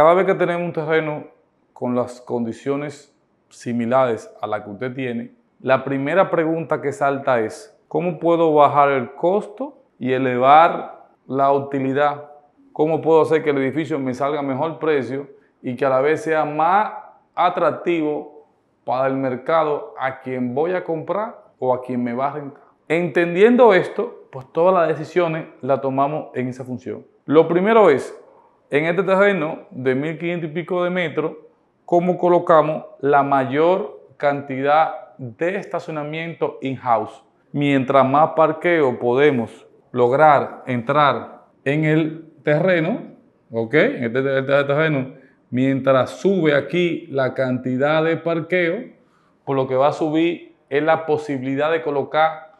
Cada vez que tenemos un terreno con las condiciones similares a la que usted tiene, la primera pregunta que salta es, ¿cómo puedo bajar el costo y elevar la utilidad? ¿Cómo puedo hacer que el edificio me salga a mejor precio y que a la vez sea más atractivo para el mercado a quien voy a comprar o a quien me va a rentar? Entendiendo esto, pues todas las decisiones las tomamos en esa función. Lo primero es, en este terreno de 1500 y pico de metros, cómo colocamos la mayor cantidad de estacionamiento in-house. Mientras más parqueo podemos lograr entrar en el terreno, ¿ok? Este, en este, terreno, mientras sube aquí la cantidad de parqueo, por lo que va a subir es la posibilidad de colocar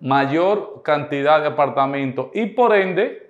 mayor cantidad de apartamentos y por ende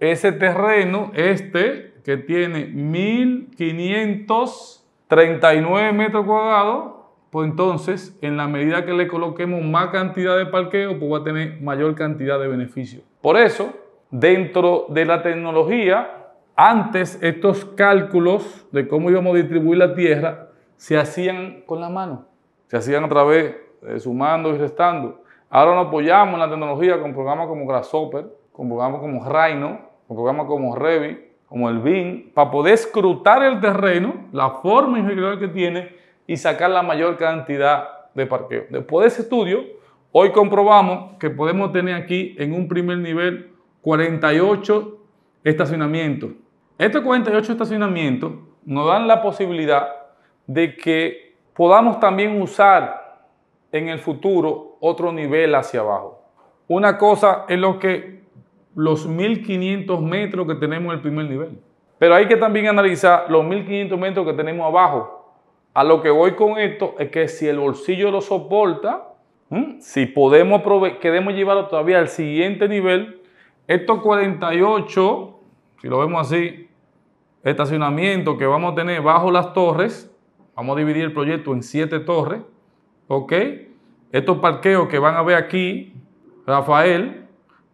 ese terreno, este, que tiene 1539 metros cuadrados, pues entonces, en la medida que le coloquemos más cantidad de parqueo, pues va a tener mayor cantidad de beneficio. Por eso, dentro de la tecnología, antes estos cálculos de cómo íbamos a distribuir la tierra se hacían con la mano, se hacían a través eh, sumando y restando. Ahora nos apoyamos en la tecnología con programas como Grasshopper, con programas como Rhino, un programa como Revit, como el BIN, para poder escrutar el terreno, la forma irregular que tiene y sacar la mayor cantidad de parqueo. Después de ese estudio, hoy comprobamos que podemos tener aquí en un primer nivel 48 estacionamientos. Estos 48 estacionamientos nos dan la posibilidad de que podamos también usar en el futuro otro nivel hacia abajo. Una cosa es lo que los 1500 metros que tenemos en el primer nivel. Pero hay que también analizar los 1500 metros que tenemos abajo. A lo que voy con esto es que si el bolsillo lo soporta, si podemos queremos llevarlo todavía al siguiente nivel, estos 48, si lo vemos así, estacionamiento que vamos a tener bajo las torres, vamos a dividir el proyecto en 7 torres, ¿ok? Estos parqueos que van a ver aquí, Rafael,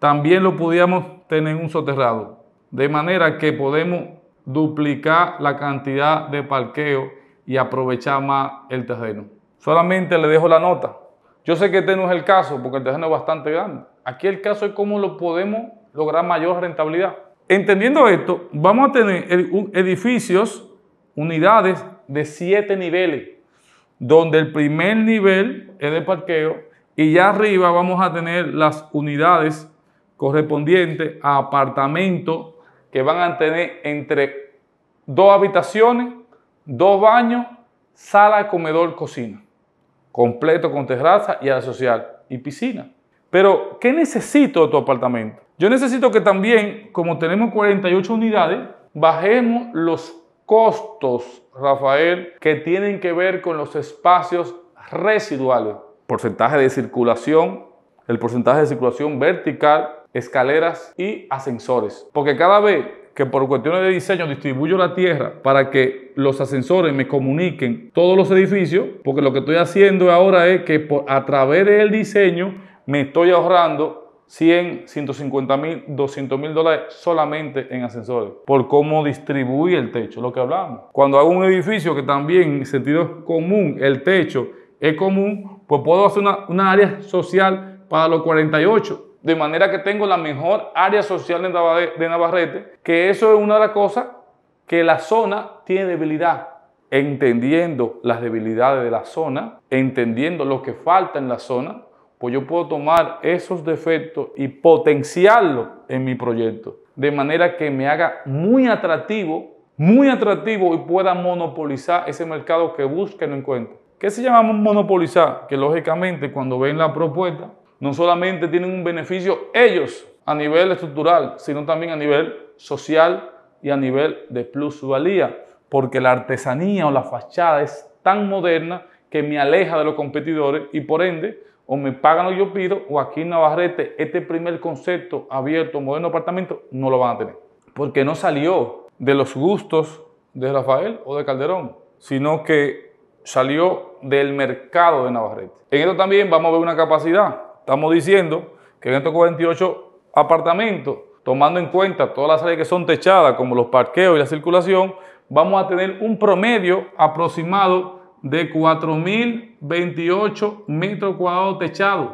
también lo podríamos tener un soterrado. De manera que podemos duplicar la cantidad de parqueo y aprovechar más el terreno. Solamente le dejo la nota. Yo sé que este no es el caso porque el terreno es bastante grande. Aquí el caso es cómo lo podemos lograr mayor rentabilidad. Entendiendo esto, vamos a tener edificios, unidades de siete niveles, donde el primer nivel es de parqueo y ya arriba vamos a tener las unidades correspondiente a apartamentos que van a tener entre dos habitaciones, dos baños, sala, comedor, cocina, completo con terraza y área social y piscina. Pero, ¿qué necesito de tu apartamento? Yo necesito que también, como tenemos 48 unidades, bajemos los costos, Rafael, que tienen que ver con los espacios residuales. Porcentaje de circulación, el porcentaje de circulación vertical, escaleras y ascensores. Porque cada vez que por cuestiones de diseño distribuyo la tierra para que los ascensores me comuniquen todos los edificios, porque lo que estoy haciendo ahora es que a través del diseño me estoy ahorrando 100, 150 mil, 200 mil dólares solamente en ascensores, por cómo distribuye el techo, lo que hablamos. Cuando hago un edificio que también en sentido común, el techo es común, pues puedo hacer una, una área social para los 48 de manera que tengo la mejor área social de Navarrete, que eso es una de las cosas que la zona tiene debilidad. Entendiendo las debilidades de la zona, entendiendo lo que falta en la zona, pues yo puedo tomar esos defectos y potenciarlos en mi proyecto. De manera que me haga muy atractivo, muy atractivo y pueda monopolizar ese mercado que busca no encuentra. ¿Qué se llama monopolizar? Que lógicamente cuando ven la propuesta, no solamente tienen un beneficio ellos a nivel estructural, sino también a nivel social y a nivel de plusvalía, porque la artesanía o la fachada es tan moderna que me aleja de los competidores y por ende o me pagan lo que yo pido o aquí en Navarrete este primer concepto abierto, moderno apartamento, no lo van a tener. Porque no salió de los gustos de Rafael o de Calderón, sino que salió del mercado de Navarrete. En esto también vamos a ver una capacidad Estamos diciendo que en estos 28 apartamentos, tomando en cuenta todas las áreas que son techadas, como los parqueos y la circulación, vamos a tener un promedio aproximado de 4.028 metros cuadrados techados,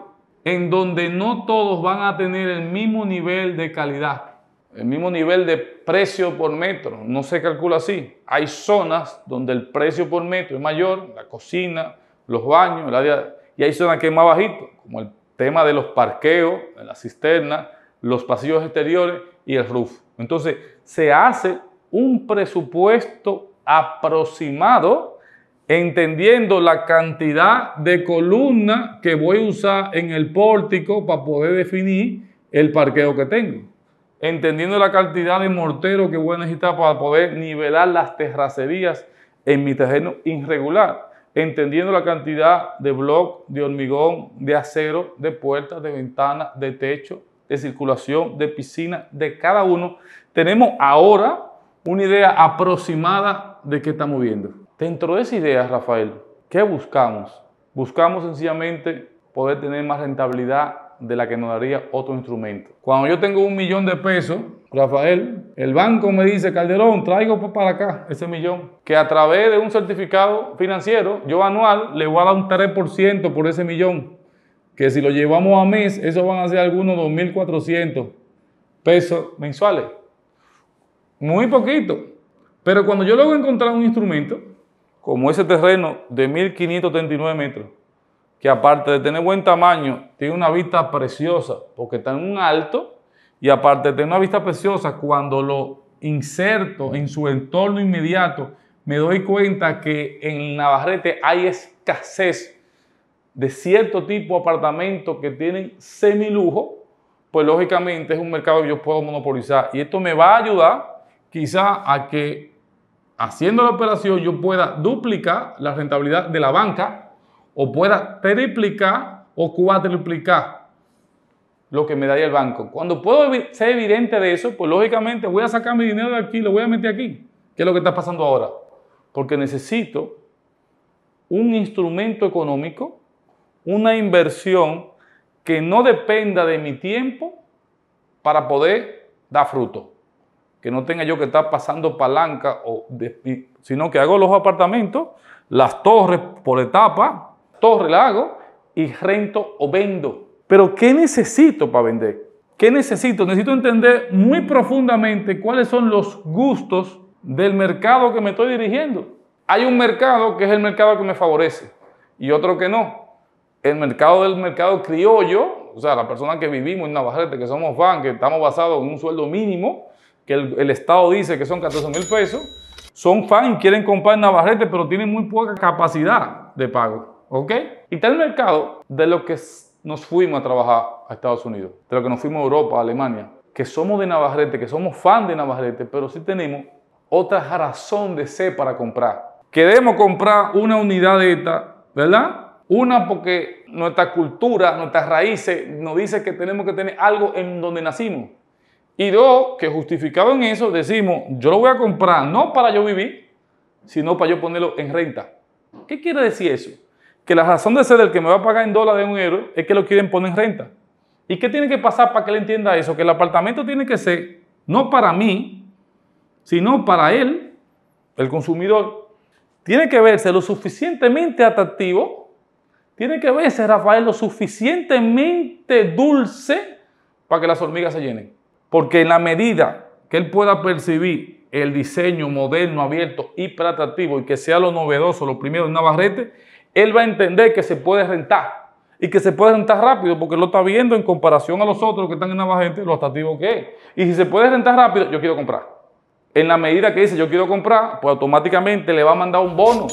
en donde no todos van a tener el mismo nivel de calidad, el mismo nivel de precio por metro, no se calcula así. Hay zonas donde el precio por metro es mayor, la cocina, los baños, el y hay zonas que es más bajito, como el tema de los parqueos, la cisterna, los pasillos exteriores y el roof. Entonces, se hace un presupuesto aproximado entendiendo la cantidad de columna que voy a usar en el pórtico para poder definir el parqueo que tengo. Entendiendo la cantidad de mortero que voy a necesitar para poder nivelar las terracerías en mi terreno irregular entendiendo la cantidad de bloc, de hormigón, de acero, de puertas, de ventanas, de techo, de circulación, de piscina, de cada uno, tenemos ahora una idea aproximada de qué estamos viendo. Dentro de esa idea, Rafael, ¿qué buscamos? Buscamos sencillamente poder tener más rentabilidad de la que nos daría otro instrumento. Cuando yo tengo un millón de pesos, Rafael, el banco me dice, Calderón, traigo para acá ese millón, que a través de un certificado financiero, yo anual le voy a dar un 3% por ese millón, que si lo llevamos a mes, eso van a ser algunos 2.400 pesos mensuales. Muy poquito. Pero cuando yo luego encontrar un instrumento, como ese terreno de 1.539 metros, que aparte de tener buen tamaño, tiene una vista preciosa, porque está en un alto, y aparte de tener una vista preciosa, cuando lo inserto en su entorno inmediato, me doy cuenta que en Navarrete hay escasez de cierto tipo de apartamentos que tienen semilujo, pues lógicamente es un mercado que yo puedo monopolizar. Y esto me va a ayudar quizá a que haciendo la operación yo pueda duplicar la rentabilidad de la banca o pueda triplicar o cuatriplicar lo que me daría el banco. Cuando puedo ser evidente de eso, pues lógicamente voy a sacar mi dinero de aquí, lo voy a meter aquí, que es lo que está pasando ahora. Porque necesito un instrumento económico, una inversión que no dependa de mi tiempo para poder dar fruto. Que no tenga yo que estar pasando palanca, o sino que hago los apartamentos, las torres por etapa, torre la hago y rento o vendo. Pero ¿qué necesito para vender? ¿Qué necesito? Necesito entender muy profundamente cuáles son los gustos del mercado que me estoy dirigiendo. Hay un mercado que es el mercado que me favorece y otro que no. El mercado del mercado criollo, o sea, la persona que vivimos en Navarrete, que somos fan, que estamos basados en un sueldo mínimo, que el, Estado dice que son 14 mil pesos, son fan, quieren comprar en Navarrete, pero tienen muy poca capacidad de pago. ¿Ok? Y el mercado de lo que nos fuimos a trabajar a Estados Unidos, de lo que nos fuimos a Europa, a Alemania, que somos de Navarrete, que somos fan de Navarrete, pero sí tenemos otra razón de ser para comprar. Queremos comprar una unidad de esta, ¿verdad? Una porque nuestra cultura, nuestras raíces nos dice que tenemos que tener algo en donde nacimos. Y dos, que justificado en eso decimos, yo lo voy a comprar no para yo vivir, sino para yo ponerlo en renta. ¿Qué quiere decir eso? que la razón de ser del que me va a pagar en dólares un euro es que lo quieren poner en renta. ¿Y qué tiene que pasar para que él entienda eso? Que el apartamento tiene que ser no para mí, sino para él, el consumidor. Tiene que verse lo suficientemente atractivo, tiene que verse, Rafael, lo suficientemente dulce para que las hormigas se llenen. Porque en la medida que él pueda percibir el diseño moderno, abierto, y atractivo y que sea lo novedoso, lo primero de Navarrete, él va a entender que se puede rentar y que se puede rentar rápido porque lo está viendo en comparación a los otros que están en la lo atractivo que es. Y si se puede rentar rápido, yo quiero comprar. En la medida que dice yo quiero comprar, pues automáticamente le va a mandar un bono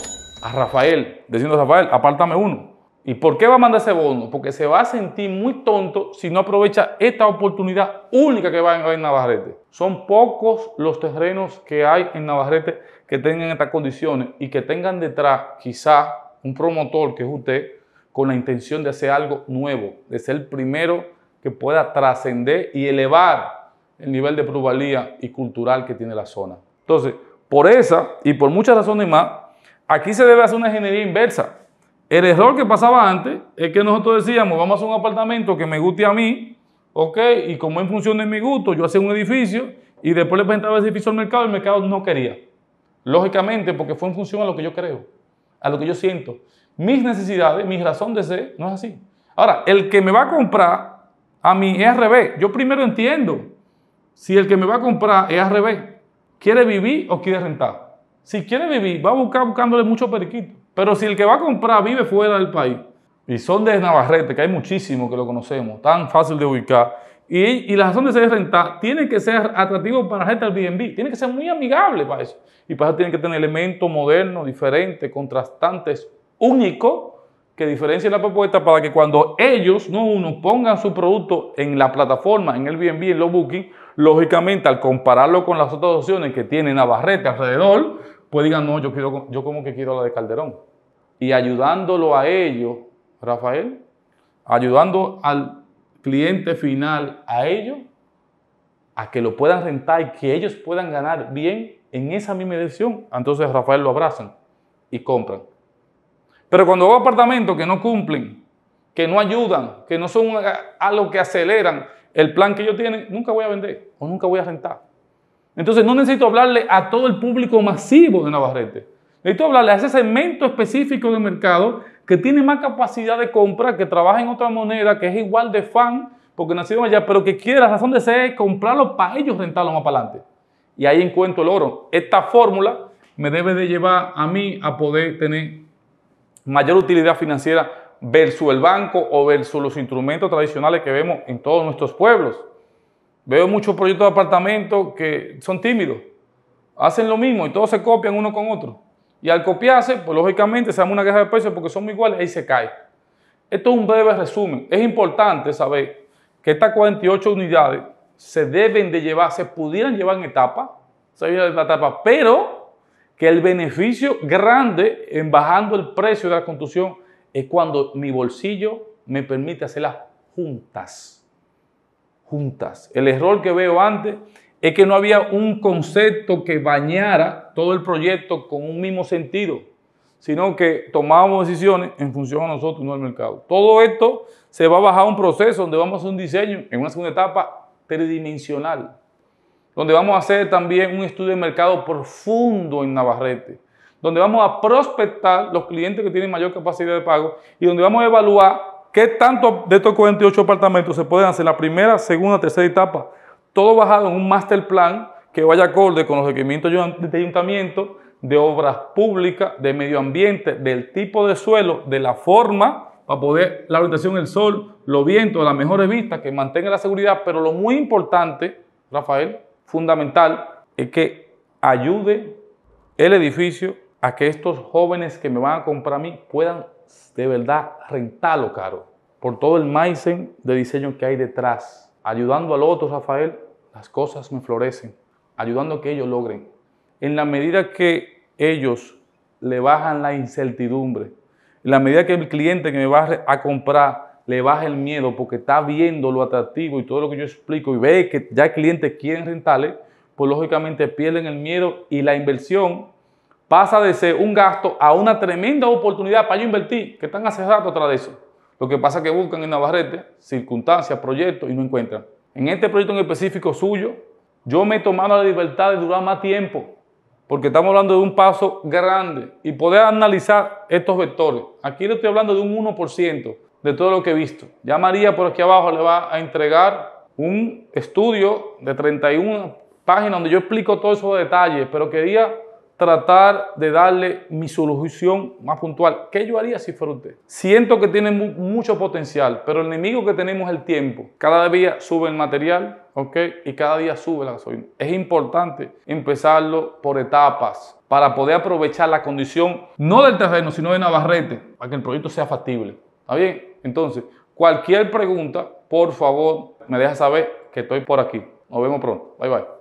a Rafael, diciendo Rafael, apártame uno. ¿Y por qué va a mandar ese bono? Porque se va a sentir muy tonto si no aprovecha esta oportunidad única que va a haber en Navarrete. Son pocos los terrenos que hay en Navarrete que tengan estas condiciones y que tengan detrás quizá un promotor que es usted, con la intención de hacer algo nuevo, de ser el primero que pueda trascender y elevar el nivel de probabilidad y cultural que tiene la zona. Entonces, por esa y por muchas razones más, aquí se debe hacer una ingeniería inversa. El error que pasaba antes es que nosotros decíamos, vamos a hacer un apartamento que me guste a mí, ok, y como en función de mi gusto, yo hacía un edificio y después le presentaba ese edificio al mercado y el mercado no quería. Lógicamente, porque fue en función a lo que yo creo a lo que yo siento. Mis necesidades, mi razón de ser, no es así. Ahora, el que me va a comprar a mí es Yo primero entiendo si el que me va a comprar es al ¿Quiere vivir o quiere rentar? Si quiere vivir, va a buscar buscándole mucho periquito. Pero si el que va a comprar vive fuera del país, y son de Navarrete, que hay muchísimos que lo conocemos, tan fácil de ubicar, y, y, la razón de ser renta tiene que ser atractivo para la gente del Airbnb, tiene que ser muy amigable para eso. Y para eso tiene que tener elementos modernos, diferentes, contrastantes, únicos, que diferencien la propuesta para que cuando ellos, no uno, pongan su producto en la plataforma, en el Airbnb, en los bookings, lógicamente al compararlo con las otras opciones que tienen tiene Navarrete alrededor, pues digan, no, yo, quiero, yo como que quiero la de Calderón. Y ayudándolo a ellos, Rafael, ayudando al cliente final a ellos a que lo puedan rentar y que ellos puedan ganar bien en esa misma edición. Entonces Rafael lo abrazan y compran. Pero cuando hago apartamentos que no cumplen, que no ayudan, que no son algo que aceleran el plan que yo tienen, nunca voy a vender o nunca voy a rentar. Entonces no necesito hablarle a todo el público masivo de Navarrete. Necesito hablarle a ese segmento específico del mercado que tiene más capacidad de compra, que trabaja en otra moneda, que es igual de fan, porque nació allá, pero que quiere, la razón de ser comprarlo para ellos rentarlo más para adelante. Y ahí encuentro el oro. Esta fórmula me debe de llevar a mí a poder tener mayor utilidad financiera versus el banco o versus los instrumentos tradicionales que vemos en todos nuestros pueblos. Veo muchos proyectos de apartamentos que son tímidos, hacen lo mismo y todos se copian uno con otro. Y al copiarse, pues lógicamente se hace una guerra de precios porque somos iguales y se cae. Esto es un breve resumen. Es importante saber que estas 48 unidades se deben de llevar, se pudieran llevar en etapa, etapa, pero que el beneficio grande en bajando el precio de la construcción es cuando mi bolsillo me permite hacerlas juntas. Juntas. El error que veo antes es que no había un concepto que bañara todo el proyecto con un mismo sentido, sino que tomábamos decisiones en función a nosotros, no al mercado. Todo esto se va a bajar a un proceso donde vamos a hacer un diseño en una segunda etapa tridimensional, donde vamos a hacer también un estudio de mercado profundo en Navarrete, donde vamos a prospectar los clientes que tienen mayor capacidad de pago y donde vamos a evaluar qué tanto de estos 48 apartamentos se pueden hacer la primera, segunda, tercera etapa todo bajado en un master plan que vaya acorde con los requerimientos de este ayuntamiento, de obras públicas, de medio ambiente, del tipo de suelo, de la forma, para poder la orientación del sol, los vientos, las mejores vistas, que mantenga la seguridad. Pero lo muy importante, Rafael, fundamental, es que ayude el edificio a que estos jóvenes que me van a comprar a mí puedan de verdad rentarlo caro, por todo el maicen de diseño que hay detrás, ayudando al otro, Rafael, las cosas me florecen, ayudando a que ellos logren. En la medida que ellos le bajan la incertidumbre, en la medida que el cliente que me va a comprar le baja el miedo porque está viendo lo atractivo y todo lo que yo explico y ve que ya cliente quieren rentarle, pues lógicamente pierden el miedo y la inversión pasa de ser un gasto a una tremenda oportunidad para yo invertir, que están hace rato atrás de eso. Lo que pasa es que buscan en Navarrete circunstancias, proyectos y no encuentran. En este proyecto en específico suyo, yo me he tomado la libertad de durar más tiempo, porque estamos hablando de un paso grande y poder analizar estos vectores. Aquí le estoy hablando de un 1% de todo lo que he visto. Ya María por aquí abajo le va a entregar un estudio de 31 páginas donde yo explico todos esos detalles, pero quería tratar de darle mi solución más puntual. ¿Qué yo haría si fuera usted? Siento que tiene mucho potencial, pero el enemigo que tenemos es el tiempo. Cada día sube el material, ¿ok? Y cada día sube la gasolina. Es importante empezarlo por etapas para poder aprovechar la condición, no del terreno, sino de Navarrete, para que el proyecto sea factible. ¿Está bien? Entonces, cualquier pregunta, por favor, me deja saber que estoy por aquí. Nos vemos pronto. Bye bye.